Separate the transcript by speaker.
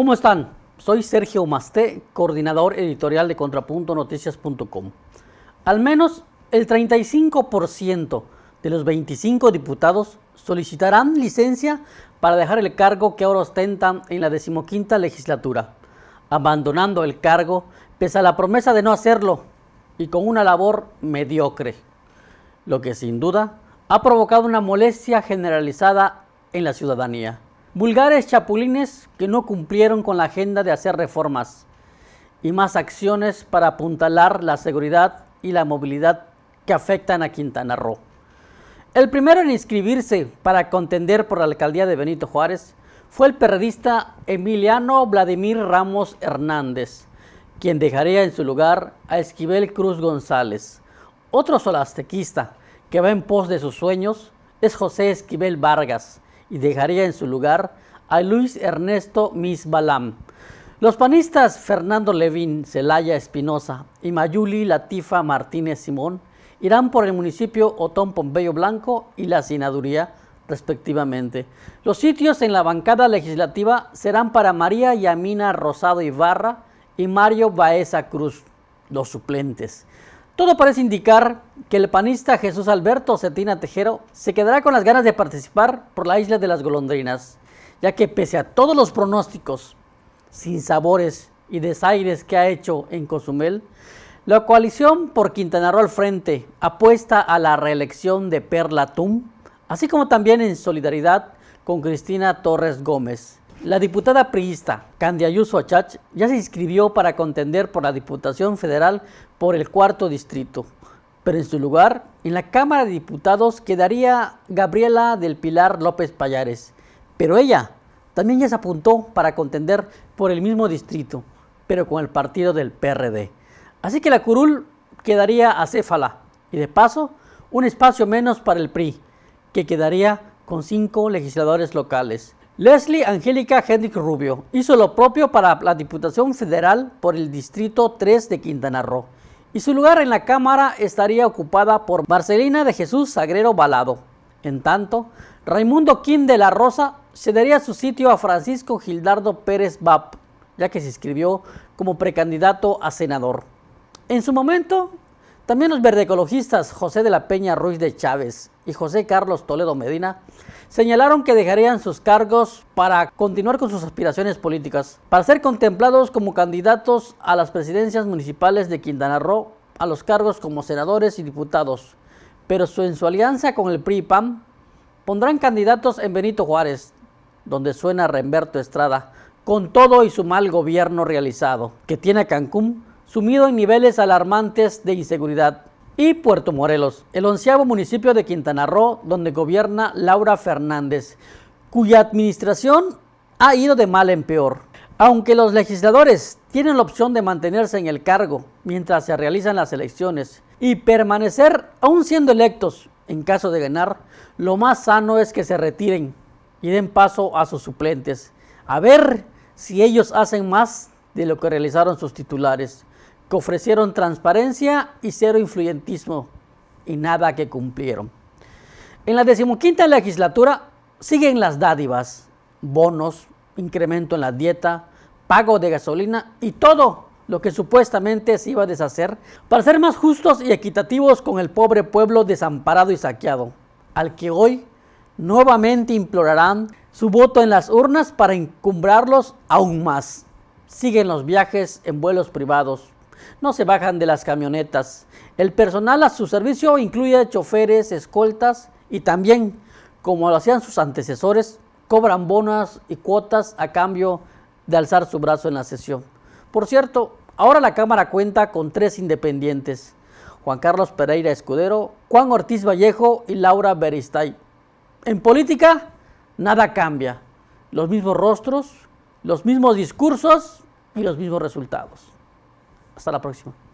Speaker 1: ¿Cómo están? Soy Sergio Masté, coordinador editorial de ContrapuntoNoticias.com. Al menos el 35% de los 25 diputados solicitarán licencia para dejar el cargo que ahora ostentan en la decimoquinta legislatura, abandonando el cargo pese a la promesa de no hacerlo y con una labor mediocre, lo que sin duda ha provocado una molestia generalizada en la ciudadanía. Vulgares chapulines que no cumplieron con la agenda de hacer reformas y más acciones para apuntalar la seguridad y la movilidad que afectan a Quintana Roo. El primero en inscribirse para contender por la alcaldía de Benito Juárez fue el periodista Emiliano Vladimir Ramos Hernández, quien dejaría en su lugar a Esquivel Cruz González. Otro solastequista que va en pos de sus sueños es José Esquivel Vargas, y dejaría en su lugar a Luis Ernesto Misbalam. Los panistas Fernando Levín, Celaya Espinosa y Mayuli Latifa Martínez Simón irán por el municipio Otón Pompeyo Blanco y la Sinaduría, respectivamente. Los sitios en la bancada legislativa serán para María Yamina Rosado Ibarra y Mario Baeza Cruz, los suplentes. Todo parece indicar que el panista Jesús Alberto Cetina Tejero se quedará con las ganas de participar por la isla de las golondrinas, ya que pese a todos los pronósticos, sin sabores y desaires que ha hecho en Cozumel, la coalición por Quintana Roo al frente apuesta a la reelección de Perla Tum, así como también en solidaridad con Cristina Torres Gómez. La diputada priista Candia Ayuso Achach ya se inscribió para contender por la Diputación Federal por el cuarto distrito, pero en su lugar, en la Cámara de Diputados quedaría Gabriela del Pilar López Payares, pero ella también ya se apuntó para contender por el mismo distrito, pero con el partido del PRD. Así que la curul quedaría acéfala y de paso un espacio menos para el PRI, que quedaría con cinco legisladores locales. Leslie Angélica Hendrick Rubio hizo lo propio para la Diputación Federal por el Distrito 3 de Quintana Roo y su lugar en la Cámara estaría ocupada por Marcelina de Jesús Sagrero Balado. En tanto, Raimundo Kim de la Rosa cedería su sitio a Francisco Gildardo Pérez Bap, ya que se inscribió como precandidato a senador. En su momento, también los verdecologistas José de la Peña Ruiz de Chávez y José Carlos Toledo Medina señalaron que dejarían sus cargos para continuar con sus aspiraciones políticas, para ser contemplados como candidatos a las presidencias municipales de Quintana Roo, a los cargos como senadores y diputados. Pero en su alianza con el PRI y PAN pondrán candidatos en Benito Juárez, donde suena Remberto Estrada, con todo y su mal gobierno realizado, que tiene a Cancún sumido en niveles alarmantes de inseguridad. Y Puerto Morelos, el onceavo municipio de Quintana Roo, donde gobierna Laura Fernández, cuya administración ha ido de mal en peor. Aunque los legisladores tienen la opción de mantenerse en el cargo mientras se realizan las elecciones y permanecer aún siendo electos en caso de ganar, lo más sano es que se retiren y den paso a sus suplentes, a ver si ellos hacen más de lo que realizaron sus titulares que ofrecieron transparencia y cero influyentismo y nada que cumplieron. En la decimoquinta legislatura siguen las dádivas, bonos, incremento en la dieta, pago de gasolina y todo lo que supuestamente se iba a deshacer para ser más justos y equitativos con el pobre pueblo desamparado y saqueado, al que hoy nuevamente implorarán su voto en las urnas para encumbrarlos aún más. Siguen los viajes en vuelos privados, no se bajan de las camionetas. El personal a su servicio incluye choferes, escoltas y también, como lo hacían sus antecesores, cobran bonas y cuotas a cambio de alzar su brazo en la sesión. Por cierto, ahora la Cámara cuenta con tres independientes, Juan Carlos Pereira Escudero, Juan Ortiz Vallejo y Laura Beristay. En política, nada cambia. Los mismos rostros, los mismos discursos y los mismos resultados. Hasta la próxima.